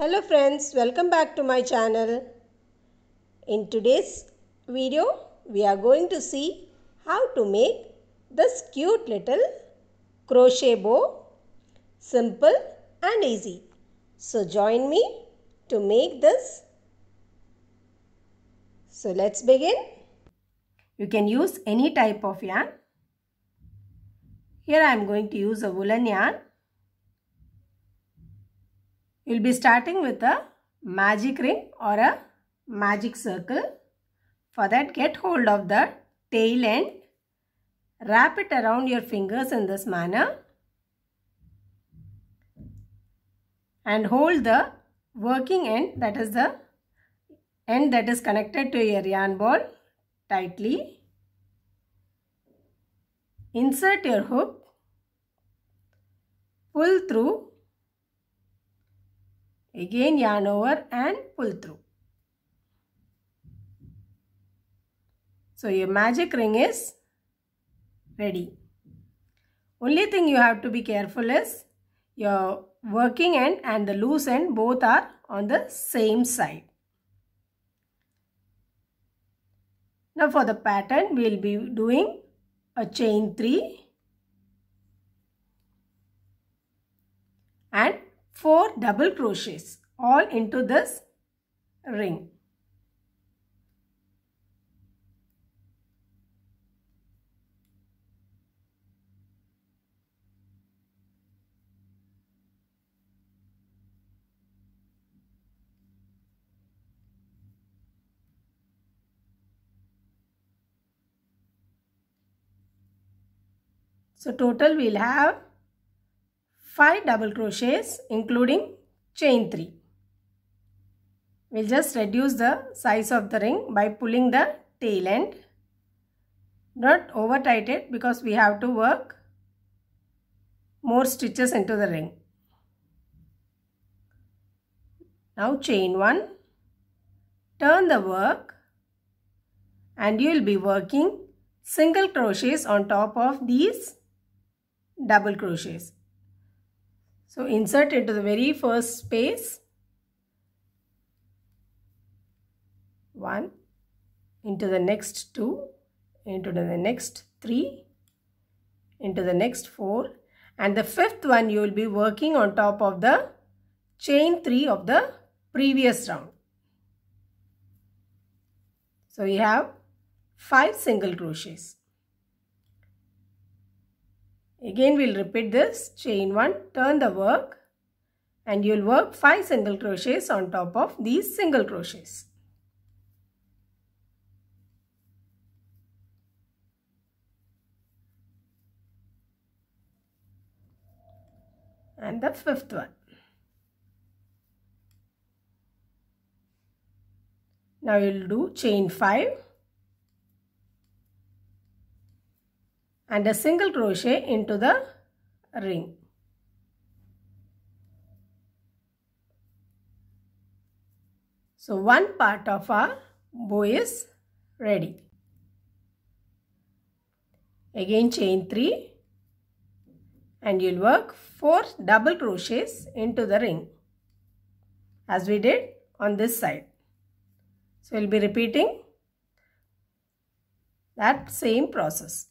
Hello friends, welcome back to my channel. In today's video, we are going to see how to make this cute little crochet bow. Simple and easy. So join me to make this. So let's begin. You can use any type of yarn. Here I am going to use a woolen yarn You'll be starting with a magic ring or a magic circle. For that, get hold of the tail end. Wrap it around your fingers in this manner. And hold the working end, that is the end that is connected to your yarn ball tightly. Insert your hook. Pull through Again yarn over and pull through. So your magic ring is ready. Only thing you have to be careful is your working end and the loose end both are on the same side. Now for the pattern we will be doing a chain 3 and 4 double crochets all into this ring. So total we'll have 5 double crochets including chain 3. We'll just reduce the size of the ring by pulling the tail end. Not over tight it because we have to work more stitches into the ring. Now chain 1, turn the work and you will be working single crochets on top of these double crochets. So insert into the very first space 1 into the next 2 into the next 3 into the next 4 and the fifth one you will be working on top of the chain 3 of the previous round. So you have 5 single crochets. Again we'll repeat this chain 1 turn the work and you'll work 5 single crochets on top of these single crochets. And the fifth one. Now you'll do chain 5 and a single crochet into the ring. So one part of our bow is ready. Again chain 3 and you'll work 4 double crochets into the ring as we did on this side. So we'll be repeating that same process.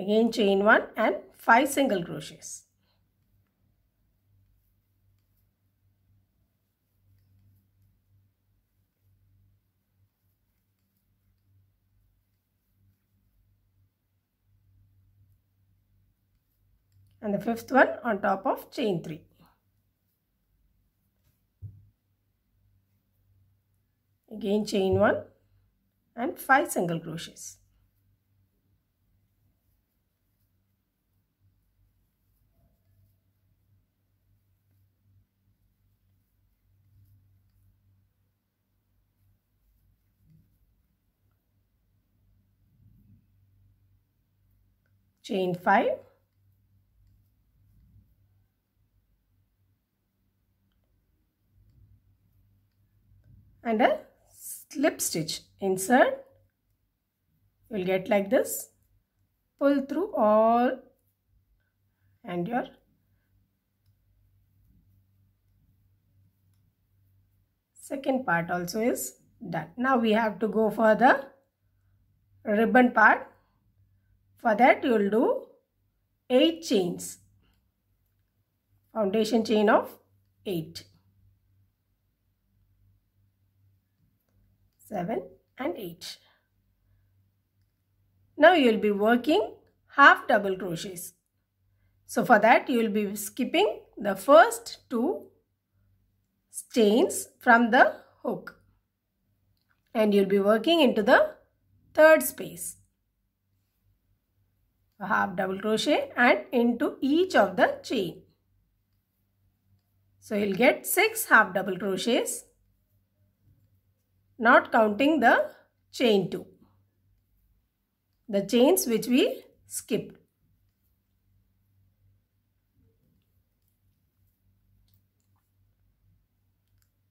again chain 1 and 5 single crochets and the fifth one on top of chain 3 again chain 1 and 5 single crochets chain 5 and a slip stitch insert you'll get like this pull through all and your second part also is done now we have to go for the ribbon part for that you will do 8 chains. Foundation chain of 8. 7 and 8. Now you will be working half double crochets. So for that you will be skipping the first two chains from the hook and you'll be working into the third space half double crochet and into each of the chain. So you'll get 6 half double crochets not counting the chain 2. The chains which we skipped.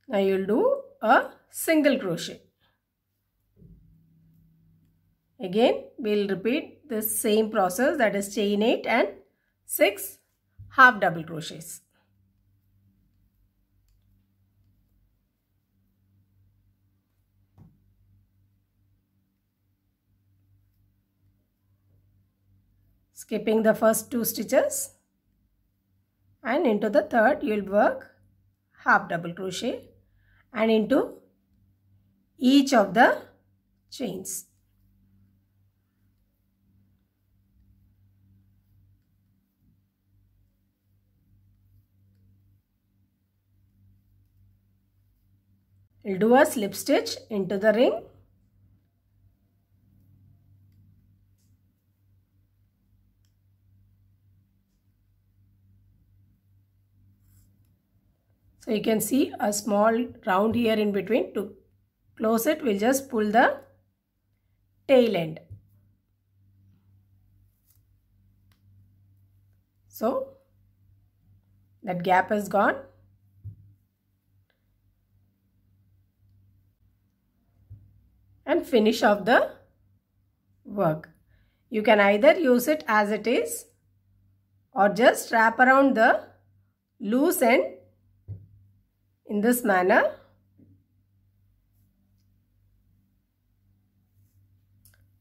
Now you'll do a single crochet. Again, we'll repeat the same process that is chain 8 and 6 half double crochets. Skipping the first two stitches and into the third you will work half double crochet and into each of the chains. We'll do a slip stitch into the ring. So you can see a small round here in between to close it we'll just pull the tail end. So that gap is gone. finish of the work. You can either use it as it is or just wrap around the loose end in this manner.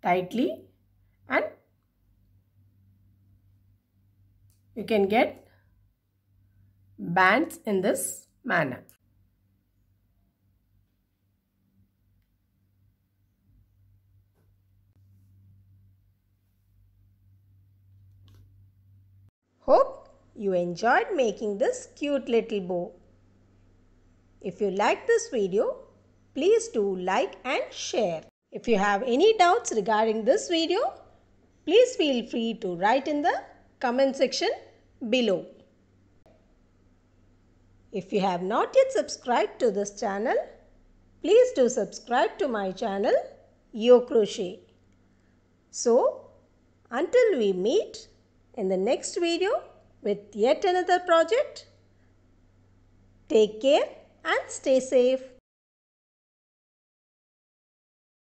Tightly and you can get bands in this manner. Hope you enjoyed making this cute little bow. If you like this video, please do like and share. If you have any doubts regarding this video, please feel free to write in the comment section below. If you have not yet subscribed to this channel, please do subscribe to my channel Yo Crochet. So, until we meet, in the next video with yet another project. Take care and stay safe.